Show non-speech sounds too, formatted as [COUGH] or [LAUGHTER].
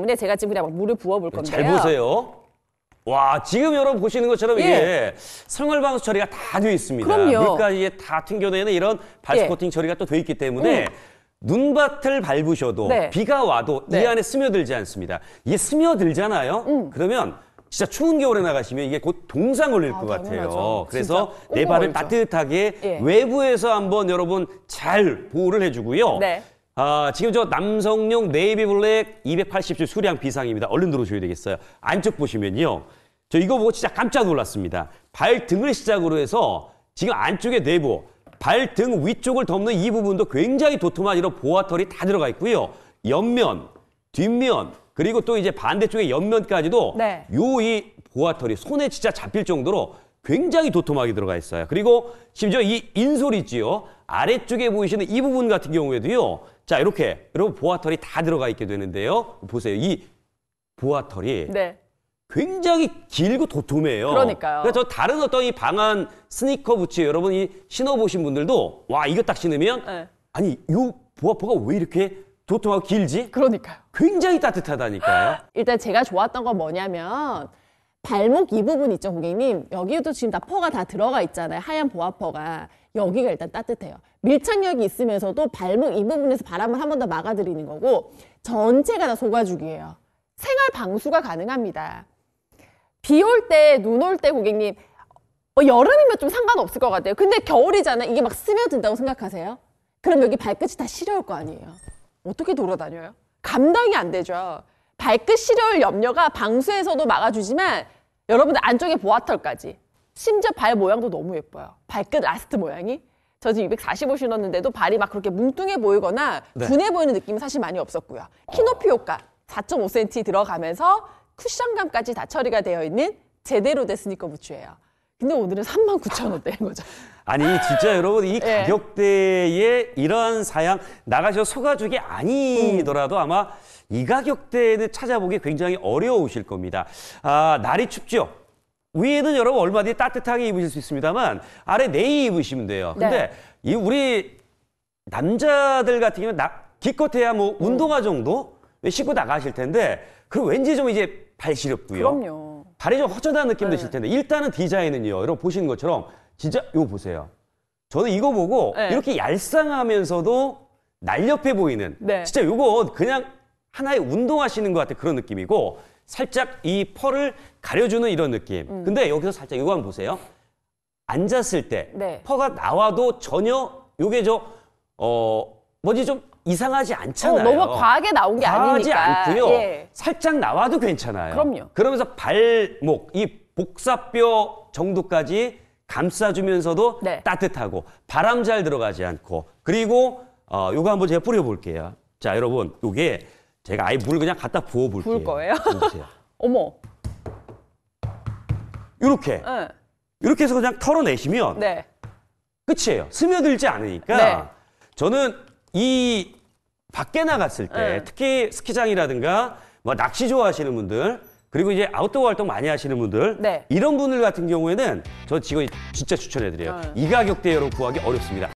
때문에 제가 지금 그냥 물을 부어볼 네, 건데요. 잘 보세요. 와 지금 여러분 보시는 것처럼 예. 이게 생활방수 처리가 다돼 있습니다. 그럼요. 물까지 다 튕겨내는 이런 발스코팅 예. 처리가 또돼 있기 때문에 음. 눈밭을 밟으셔도 네. 비가 와도 네. 이 안에 스며들지 않습니다. 이게 스며들잖아요. 음. 그러면 진짜 추운 겨울에 나가시면 이게 곧 동상 걸릴 아, 것 당연하죠. 같아요. 그래서 내 발을 따뜻하게 예. 외부에서 한번 여러분 잘 보호를 해주고요. 네. 아, 지금 저 남성용 네이비 블랙 280주 수량 비상입니다. 얼른 들어셔야 되겠어요. 안쪽 보시면요. 저 이거 보고 진짜 깜짝 놀랐습니다. 발등을 시작으로 해서 지금 안쪽에 내부, 발등 위쪽을 덮는 이 부분도 굉장히 도톰한 이런 보아털이 다 들어가 있고요. 옆면, 뒷면, 그리고 또 이제 반대쪽의 옆면까지도 네. 요이 보아털이 손에 진짜 잡힐 정도로 굉장히 도톰하게 들어가 있어요. 그리고 심지어 이 인솔 있지요. 아래쪽에 보이시는 이 부분 같은 경우에도요. 자, 이렇게 여러분 보아털이 다 들어가 있게 되는데요. 보세요. 이 보아털이 네. 굉장히 길고 도톰해요. 그러니까요. 그러니저 다른 어떤 이 방한 스니커 부츠 여러분 이 신어보신 분들도 와 이거 딱 신으면 네. 아니 요 보아포가 왜 이렇게 도톰하고 길지? 그러니까요. 굉장히 따뜻하다니까요. [GASPS] 일단 제가 좋았던 건 뭐냐면 발목 이 부분 있죠, 고객님? 여기도 지금 다 퍼가 다 들어가 있잖아요. 하얀 보아퍼가. 여기가 일단 따뜻해요. 밀착력이 있으면서도 발목 이 부분에서 바람을 한 번 더 막아드리는 거고 전체가 다 소가죽이에요. 생활 방수가 가능합니다. 비 올 때, 눈 올 때 고객님 어, 여름이면 좀 상관없을 것 같아요. 근데 겨울이잖아요. 이게 막 스며든다고 생각하세요? 그럼 여기 발끝이 다 시려울 거 아니에요. 어떻게 돌아다녀요? 감당이 안 되죠. 발끝 시려울 염려가 방수에서도 막아주지만 여러분들 안쪽에 보아털까지 심지어 발 모양도 너무 예뻐요. 발끝 라스트 모양이 저 지금 245 신었는데도 발이 막 그렇게 뭉뚱해 보이거나 네. 분해 보이는 느낌은 사실 많이 없었고요. 키 높이 효과 4.5cm 들어가면서 쿠션감까지 다 처리가 되어 있는 제대로 된 스니커 부츠예요. 근데 오늘은 3만 9천 원대인 거죠. 아니 진짜 여러분 이 [LAUGHS] 예. 가격대에 이러한 사양 나가셔 소가죽이 아니더라도 음. 아마 이 가격대에는 찾아보기 굉장히 어려우실 겁니다. 아 날이 춥죠. 위에는 여러분 얼마 뒤에 따뜻하게 입으실 수 있습니다만 아래 내리 입으시면 돼요. 네. 근데 네. 이 우리 남자들 같은 경우는 나, 기껏해야 뭐 운동화 정도 네, 신고 나가실 텐데 그 왠지 좀 이제 발시렵고요. 그럼요. 발이 좀 허전한 느낌도 있을 네. 텐데 일단은 디자인은요. 여러분 보시는 것처럼 진짜 이거 보세요. 저는 이거 보고 네. 이렇게 얄쌍하면서도 날렵해 보이는 네. 진짜 이거 그냥 하나의 운동하시는 것같아 그런 느낌이고 살짝 이 펄을 가려주는 이런 느낌. 음. 근데 여기서 살짝 이거 한번 보세요. 앉았을 때 네. 퍼가 나와도 전혀 요게 저어 뭐지 좀 이상하지 않잖아요. 어, 너무 과하게 나온 게 과하지 아니니까. 않고요. 예. 살짝 나와도 괜찮아요. 그럼요. 그러면서 발목 이 복사뼈 정도까지 감싸주면서도 네. 따뜻하고 바람 잘 들어가지 않고 그리고 어 요거 한번 제가 뿌려볼게요. 자 여러분 요게 제가 아예 물 그냥 갖다 부어볼게요. 부을 거예요? [LAUGHS] 어머. 요렇게 네. 이렇게 해서 그냥 털어내시면 네. 끝이에요. 스며들지 않으니까 네. 저는 이 밖에 나갔을 때 네. 특히 스키장이라든가 뭐 낚시 좋아하시는 분들 그리고 이제 아웃도어 활동 많이 하시는 분들 네. 이런 분들 같은 경우에는 저 지금 진짜 추천해드려요. 네. 이 가격대로 여 구하기 어렵습니다.